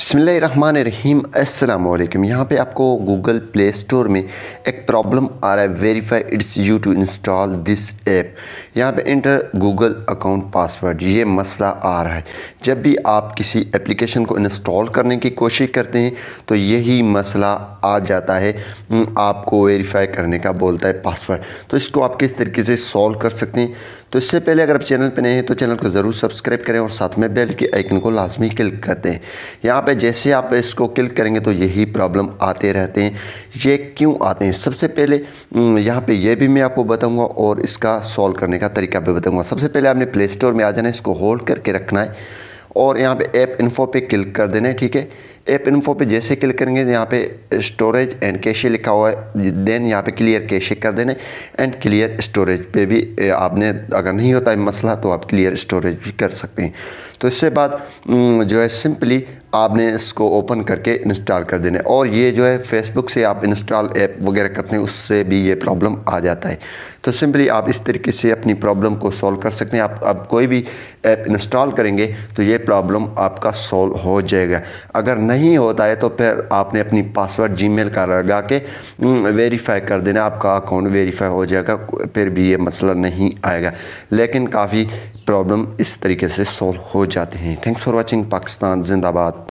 बसमीम अल्लाम यहाँ पे आपको गूगल प्ले स्टोर में एक प्रॉब्लम आ रहा है verify it's you to install this app यहाँ पे इंटर गूगल अकाउंट पासवर्ड ये मसला आ रहा है जब भी आप किसी एप्लीकेशन को इंस्टॉल करने की कोशिश करते हैं तो यही मसला आ जाता है आपको वेरीफाई करने का बोलता है पासवर्ड तो इसको आप किस तरीके से सॉल्व कर सकते हैं तो इससे पहले अगर आप चैनल पर नए हैं तो चैनल को ज़रूर सब्सक्राइब करें और साथ में बेल के आइकन को लाजमी क्लिक कर दें यहाँ पे जैसे आप इसको क्लिक करेंगे तो यही प्रॉब्लम आते रहते हैं ये क्यों आते हैं सबसे पहले यहाँ पे ये भी मैं आपको बताऊँगा और इसका सॉल्व करने का तरीका भी बताऊँगा सबसे पहले आपने प्ले स्टोर में आ जाना है इसको होल्ड करके रखना है और यहाँ पे ऐप इन्फो पे क्लिक कर देना है ठीक है ऐप इन्फो पे जैसे क्लिक करेंगे यहाँ पे स्टोरेज एंड कैशे लिखा हुआ है देन यहाँ पे क्लियर कैशे कर देना है एंड क्लियर स्टोरेज पे भी आपने अगर नहीं होता है मसला तो आप क्लियर स्टोरेज भी कर सकते हैं तो इससे बाद जो है सिंपली आपने इसको ओपन करके इंस्टॉल कर देना और ये जो है फेसबुक से आप इंस्टॉल ऐप वगैरह करते हैं उससे भी ये प्रॉब्लम आ जाता है तो सिंपली आप इस तरीके से अपनी प्रॉब्लम को सॉल्व कर सकते हैं आप अब कोई भी ऐप इंस्टॉल करेंगे तो ये प्रॉब्लम आपका सॉल्व हो जाएगा अगर नहीं होता है तो फिर आपने अपनी पासवर्ड मेल का लगा के वेरीफाई हम्म, कर देना आपका अकाउंट वेरीफाई हो जाएगा फिर भी ये मसला नहीं आएगा लेकिन काफ़ी प्रॉब्लम इस तरीके से सॉल्व हो जाते हैं थैंक्स फॉर वॉचिंग पाकिस्तान जिंदाबाद